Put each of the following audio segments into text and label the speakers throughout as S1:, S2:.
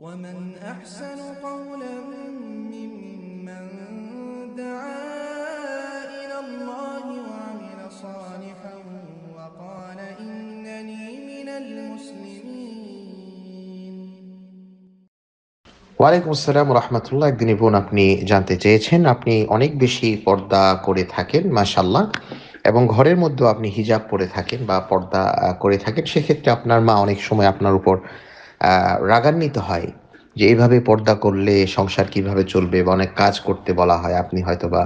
S1: ومن أحسن قولا ممن دعا إلى الله وعمل صالحا وقال إنني من المسلمين ওয়ালাইকুম আসসালাম রহমতুল্লাহ একদিন বোন আপনি জানতে চেয়েছেন আপনি অনেক বেশি পর্দা করে থাকেন মাশাল্লাহ এবং ঘরের মধ্যেও আপনি হিজাব পরে থাকেন বা পর্দা করে থাকেন সেক্ষেত্রে আপনার মা অনেক সময় আপনার উপর রাগান্বিত হয় যে এইভাবে পর্দা করলে সংসার কিভাবে চলবে বা অনেক কাজ করতে বলা হয় আপনি বা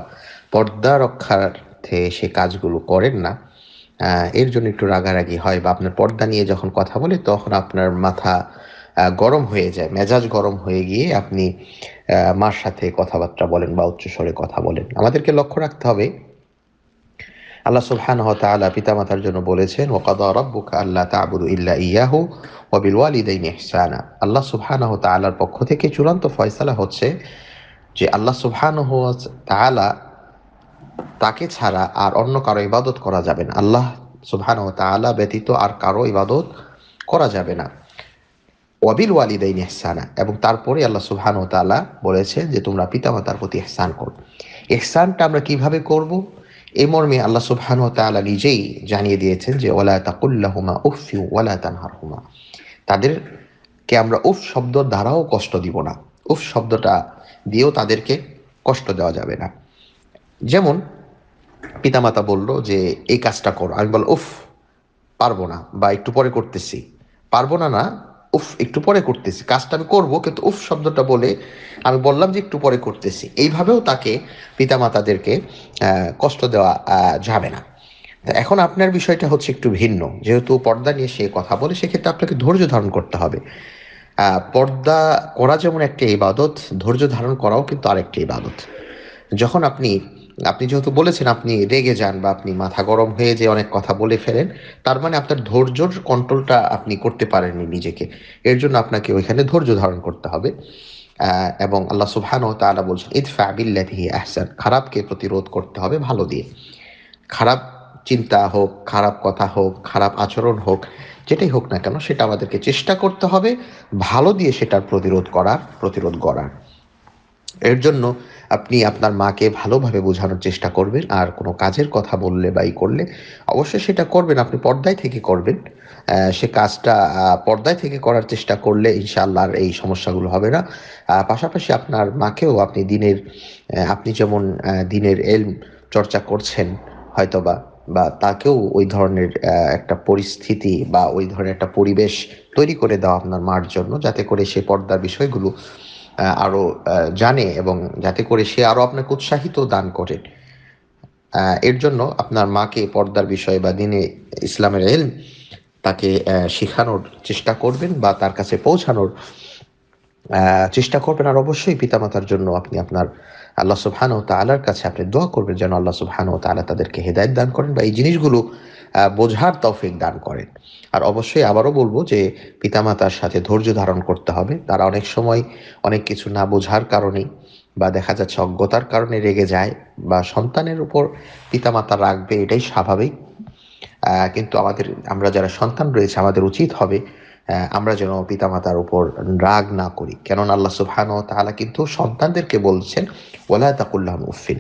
S1: পর্দা রক্ষার্থে সে কাজগুলো করেন না এর জন্য একটু রাগারাগি হয় বা আপনার পর্দা নিয়ে যখন কথা বলে তখন আপনার মাথা গরম হয়ে যায় মেজাজ গরম হয়ে গিয়ে আপনি মার সাথে কথাবার্তা বলেন বা উচ্চস্বরে কথা বলেন আমাদেরকে লক্ষ্য রাখতে হবে আল্লাহ সুবহান তালা পিতামাতার জন্য বলেছেন কাদা রব্বুকা আল্লাহ তাবুদু ইল্লা ইয়াহু ওয়াবিল ইদাই ইহসানা আল্লাহ সুবহান তালার পক্ষ থেকে চূড়ান্ত ফয়সালা হচ্ছে যে আল্লাহ সুবহান তালা তাকে ছাড়া আর অন্য কারো ইবাদত করা যাবে না আল্লাহ সুবহান তালা ব্যতীত আর কারো ইবাদত করা যাবে না ওয়াবিল ওয়ালিদাইন ইহসানা এবং তারপরে আল্লাহ সুবহান তালা বলেছেন যে তোমরা পিতামাতার প্রতি ইহসান করো ইহসানটা আমরা কিভাবে করবো এই মর্মে আল্লাহ সুবহানু তালা নিজেই জানিয়ে দিয়েছেন যে ওলা তাকুল্লাহুমা উফি ওলা তানহার হুমা তাদেরকে আমরা উফ শব্দ দ্বারাও কষ্ট দিব না উফ শব্দটা দিয়েও তাদেরকে কষ্ট দেওয়া যাবে না যেমন পিতামাতা বলল যে এই কাজটা করো আমি বল উফ পারবো না বা একটু পরে করতেছি পারবো না না উফ একটু পরে করতেছি কাজটা আমি করব কিন্তু উফ শব্দটা বলে আমি বললাম যে একটু পরে করতেছি এইভাবেও তাকে পিতামাতাদেরকে কষ্ট দেওয়া যাবে না এখন আপনার বিষয়টা হচ্ছে একটু ভিন্ন যেহেতু পর্দা নিয়ে সে কথা বলে সেক্ষেত্রে আপনাকে ধৈর্য ধারণ করতে হবে পর্দা করা যেমন একটা ইবাদত ধৈর্য ধারণ করাও কিন্তু আরেকটি ইবাদত যখন আপনি আপনি যেহেতু বলেছেন আপনি রেগে যান বা আপনি মাথা গরম হয়ে যে অনেক কথা বলে ফেলেন তার মানে আপনার ধৈর্যর কন্ট্রোলটা আপনি করতে পারেননি নিজেকে এর জন্য আপনাকে ওইখানে ধৈর্য ধারণ করতে হবে এবং আল্লাহ সুবহান ও তালা বলছেন ইদ বিল্লাহি আহসান খারাপকে প্রতিরোধ করতে হবে ভালো দিয়ে খারাপ চিন্তা হোক খারাপ কথা হোক খারাপ আচরণ হোক যেটাই হোক না কেন সেটা আমাদেরকে চেষ্টা করতে হবে ভালো দিয়ে সেটার প্রতিরোধ করার প্রতিরোধ করার এর জন্য আপনি আপনার মাকে ভালোভাবে বোঝানোর চেষ্টা করবেন আর কোনো কাজের কথা বললে বা ই করলে অবশ্যই সেটা করবেন আপনি পর্দায় থেকে করবেন সে কাজটা পর্দায় থেকে করার চেষ্টা করলে ইনশাল্লাহ এই সমস্যাগুলো হবে না পাশাপাশি আপনার মাকেও আপনি দিনের আপনি যেমন দিনের এল চর্চা করছেন হয়তোবা বা তাকেও ওই ধরনের একটা পরিস্থিতি বা ওই ধরনের একটা পরিবেশ তৈরি করে দেওয়া আপনার মার জন্য যাতে করে সে পর্দার বিষয়গুলো আরও জানে এবং যাতে করে সে আরও আপনাকে উৎসাহিত দান করে এর জন্য আপনার মাকে পর্দার বিষয় বা দিনে ইসলামের এল তাকে শেখানোর চেষ্টা করবেন বা তার কাছে পৌঁছানোর চেষ্টা করবেন আর অবশ্যই পিতামাতার জন্য আপনি আপনার আল্লাহ সুবহান ও তালার কাছে আপনি দোয়া করবেন যেন আল্লাহ সুবহান ও তালা তাদেরকে হেদায়ত দান করেন বা এই জিনিসগুলো বোঝার তফিক দান করেন আর অবশ্যই আবারও বলবো যে পিতামাতার সাথে ধৈর্য ধারণ করতে হবে তারা অনেক সময় অনেক কিছু না বোঝার কারণে বা দেখা যাচ্ছে অজ্ঞতার কারণে রেগে যায় বা সন্তানের উপর পিতামাতা রাখবে এটাই স্বাভাবিক কিন্তু আমাদের আমরা যারা সন্তান রয়েছে আমাদের উচিত হবে আমরা যেন পিতামাতার উপর রাগ না করি কেননা আল্লাহ সুবহান তাহলে কিন্তু সন্তানদেরকে বলছেন ওলায় তাকুল্লাহ উফিন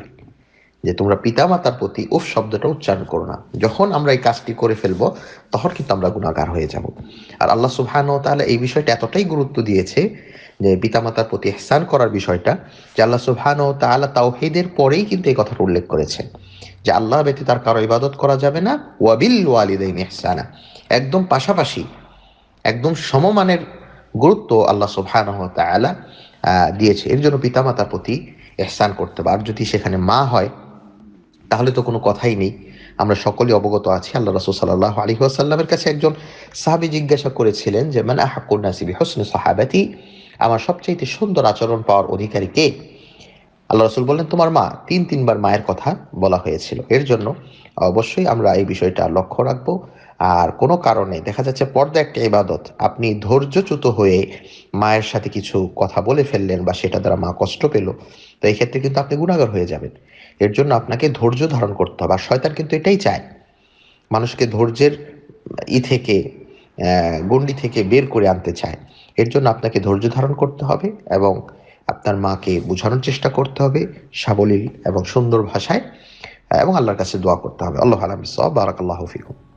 S1: যে তোমরা পিতামাতার প্রতি উফ শব্দটা উচ্চারণ করো না যখন আমরা এই কাজটি করে ফেলবো তখন কিন্তু আমরা গুণাগার হয়ে যাব আর আল্লাহ সুবহান তাহলে এই বিষয়টা এতটাই গুরুত্ব দিয়েছে যে পিতা মাতার প্রতি হেসান করার বিষয়টা যে আল্লাহ সুহান ও তাহলে হেদের পরেই কিন্তু এই কথাটা উল্লেখ করেছে যে আল্লাহ ব্যতীত তার কারো ইবাদত করা যাবে না ওয়াবিল ওয়ালিদাইন ইহসানা একদম পাশাপাশি একদম সমমানের গুরুত্ব আল্লাহ সুবহান তালা দিয়েছে এর জন্য পিতামাতার প্রতি এহসান করতে হবে আর যদি সেখানে মা হয় তাহলে তো কোনো কথাই নেই আমরা সকলে অবগত আছি আল্লাহ রাসুল সাল্লাহ আলী আসাল্লামের কাছে একজন সাহাবি জিজ্ঞাসা করেছিলেন যে মানে নাসিবি হোসেন সাহাবাতি আমার সবচাইতে সুন্দর আচরণ পাওয়ার অধিকারী কে আল্লাহ রসুল বললেন তোমার মা তিন তিনবার মায়ের কথা বলা হয়েছিল এর জন্য অবশ্যই আমরা এই বিষয়টা লক্ষ্য রাখবো আর কোনো কারণে দেখা যাচ্ছে পর্দা একটা ইবাদত আপনি ধৈর্যচ্যুত হয়ে মায়ের সাথে কিছু কথা বলে ফেললেন বা সেটা দ্বারা মা কষ্ট পেল তো এই ক্ষেত্রে কিন্তু আপনি গুণাগার হয়ে যাবেন এর জন্য আপনাকে ধৈর্য ধারণ করতে হবে আর শয়তান কিন্তু এটাই চায় মানুষকে ধৈর্যের ই থেকে গণ্ডি থেকে বের করে আনতে চায় এর জন্য আপনাকে ধৈর্য ধারণ করতে হবে এবং আপনার মাকে বোঝানোর চেষ্টা করতে হবে সাবলীল এবং সুন্দর ভাষায় এবং আল্লাহর কাছে দোয়া করতে হবে আল্লাহ আলম বারাকাল্লাহ ফিকুম